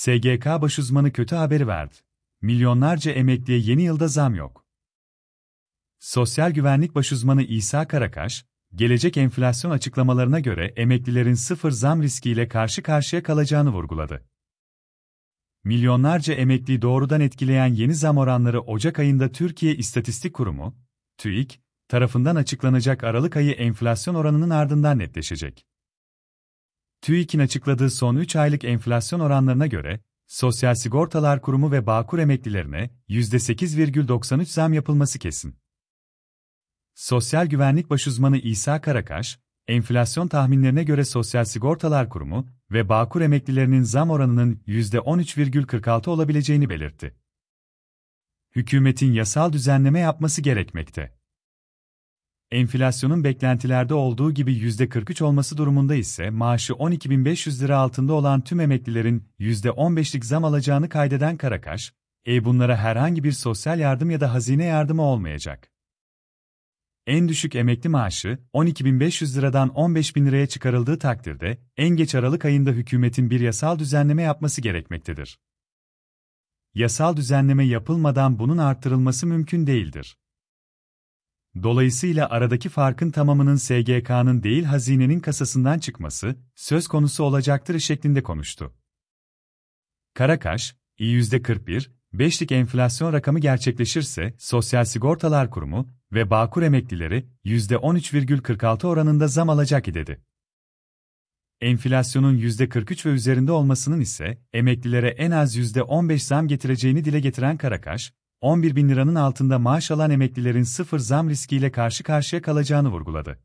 SGK baş uzmanı kötü haberi verdi. Milyonlarca emekliye yeni yılda zam yok. Sosyal Güvenlik baş uzmanı İsa Karakaş, gelecek enflasyon açıklamalarına göre emeklilerin sıfır zam riskiyle karşı karşıya kalacağını vurguladı. Milyonlarca emekli doğrudan etkileyen yeni zam oranları Ocak ayında Türkiye İstatistik Kurumu, TÜİK, tarafından açıklanacak Aralık ayı enflasyon oranının ardından netleşecek. TÜİK'in açıkladığı son 3 aylık enflasyon oranlarına göre, Sosyal Sigortalar Kurumu ve Bağkur emeklilerine %8,93 zam yapılması kesin. Sosyal Güvenlik Başuzmanı İsa Karakaş, enflasyon tahminlerine göre Sosyal Sigortalar Kurumu ve Bağkur emeklilerinin zam oranının %13,46 olabileceğini belirtti. Hükümetin yasal düzenleme yapması gerekmekte. Enflasyonun beklentilerde olduğu gibi %43 olması durumunda ise maaşı 12.500 lira altında olan tüm emeklilerin %15'lik zam alacağını kaydeden Karakaş, e bunlara herhangi bir sosyal yardım ya da hazine yardımı olmayacak. En düşük emekli maaşı 12.500 liradan 15.000 liraya çıkarıldığı takdirde en geç Aralık ayında hükümetin bir yasal düzenleme yapması gerekmektedir. Yasal düzenleme yapılmadan bunun arttırılması mümkün değildir. Dolayısıyla aradaki farkın tamamının SGK'nın değil hazinenin kasasından çıkması söz konusu olacaktır şeklinde konuştu. Karakaş, %41, 5'lik enflasyon rakamı gerçekleşirse Sosyal Sigortalar Kurumu ve Bağkur emeklileri %13,46 oranında zam alacak dedi. Enflasyonun %43 ve üzerinde olmasının ise emeklilere en az %15 zam getireceğini dile getiren Karakaş, 11 bin liranın altında maaş alan emeklilerin sıfır zam riskiyle karşı karşıya kalacağını vurguladı.